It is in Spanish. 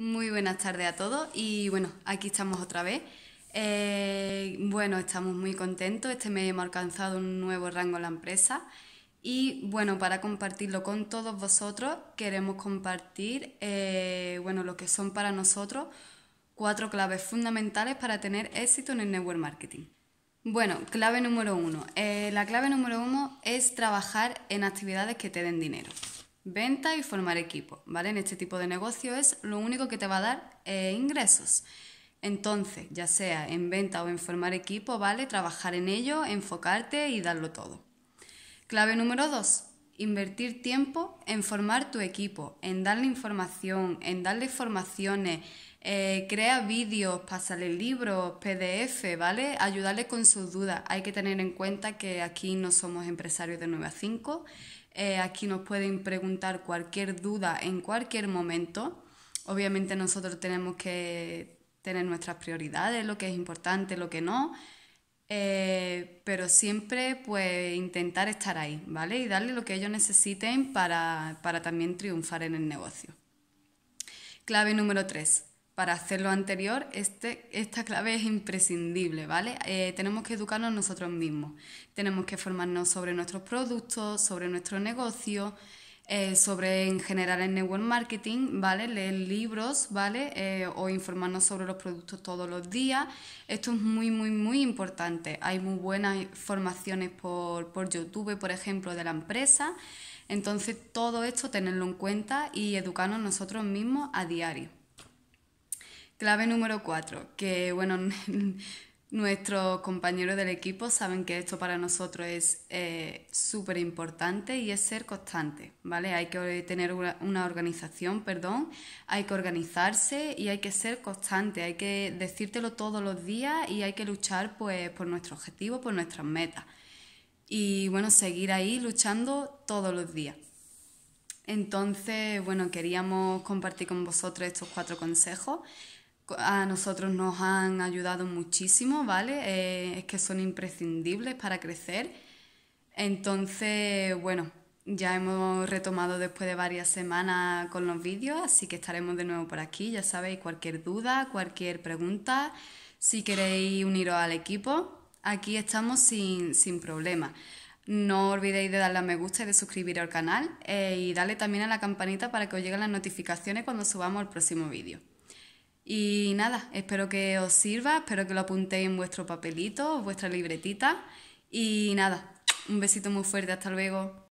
Muy buenas tardes a todos y bueno, aquí estamos otra vez. Eh, bueno, estamos muy contentos, este mes hemos alcanzado un nuevo rango en la empresa y bueno, para compartirlo con todos vosotros queremos compartir eh, bueno, lo que son para nosotros cuatro claves fundamentales para tener éxito en el network marketing. Bueno, clave número uno. Eh, la clave número uno es trabajar en actividades que te den dinero venta y formar equipo, ¿vale? En este tipo de negocio es lo único que te va a dar eh, ingresos. Entonces, ya sea en venta o en formar equipo, ¿vale? Trabajar en ello, enfocarte y darlo todo. Clave número 2. Invertir tiempo en formar tu equipo, en darle información, en darle formaciones, eh, crea vídeos, pásale libros, PDF, ¿vale? Ayudarle con sus dudas. Hay que tener en cuenta que aquí no somos empresarios de 9 a 5. Eh, aquí nos pueden preguntar cualquier duda en cualquier momento. Obviamente nosotros tenemos que tener nuestras prioridades, lo que es importante, lo que no. Eh, pero siempre pues intentar estar ahí, ¿vale? Y darle lo que ellos necesiten para, también triunfar en el negocio. Clave número 3. Para hacer lo anterior, este, esta clave es imprescindible, ¿vale? Eh, tenemos que educarnos nosotros mismos, tenemos que formarnos sobre nuestros productos, sobre nuestro negocio, eh, sobre en general el network marketing, ¿vale? Leer libros, ¿vale? Eh, o informarnos sobre los productos todos los días. Esto es muy, muy, muy importante. Hay muy buenas formaciones por, por YouTube, por ejemplo, de la empresa. Entonces, todo esto tenerlo en cuenta y educarnos nosotros mismos a diario. Clave número 4, que bueno, Nuestros compañeros del equipo saben que esto para nosotros es eh, súper importante y es ser constante, ¿vale? Hay que tener una, organización, perdón, hay que organizarse y hay que ser constante, hay que decírtelo todos los días y hay que luchar pues, por nuestro objetivo, por nuestras metas. Y bueno, seguir ahí luchando todos los días. Entonces, bueno, queríamos compartir con vosotros estos cuatro consejos a nosotros nos han ayudado muchísimo, ¿vale? Eh, es que son imprescindibles para crecer. Entonces, bueno, ya hemos retomado después de varias semanas con los vídeos, así que estaremos de nuevo por aquí, ya sabéis, cualquier duda, cualquier pregunta, si queréis uniros al equipo, aquí estamos sin, sin problema. No olvidéis de darle a me gusta y de suscribir al canal eh, y darle también a la campanita para que os lleguen las notificaciones cuando subamos el próximo vídeo. Y nada, espero que os sirva, espero que lo apuntéis en vuestro papelito, vuestra libretita. Y nada, un besito muy fuerte, hasta luego.